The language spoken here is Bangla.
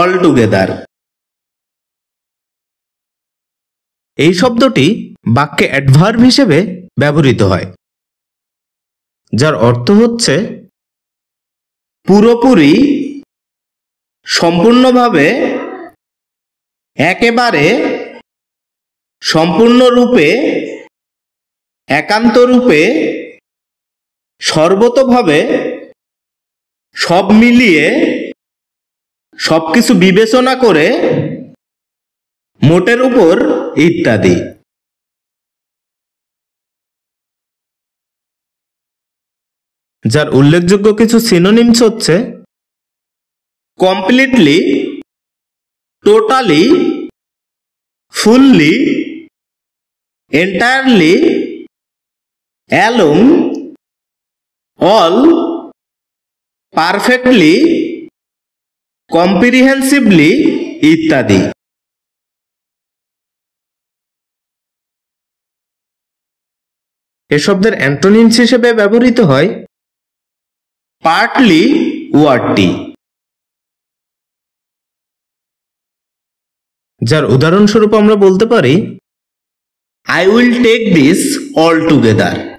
অল টুগেদার এই শব্দটি বাক্যে অ্যাডভার্ভ হিসেবে ব্যবহৃত হয় যার অর্থ হচ্ছে পুরোপুরি সম্পূর্ণভাবে একেবারে সম্পূর্ণরূপে একান্তরূপে সর্বতভাবে সব মিলিয়ে সব কিছু বিবেচনা করে মোটের উপর ইত্যাদি যার উল্লেখযোগ্য কিছু সিনোনিমস হচ্ছে completely totally fully entirely along all perfectly comprehensively ইত্যাদি এ শব্দের অ্যান্টোনিমস হিসেবে ব্যবহৃত হয় পার্টলি ওয়ার্ডটি যার উদাহরণস্বরূপ আমরা বলতে পারি I will take this all together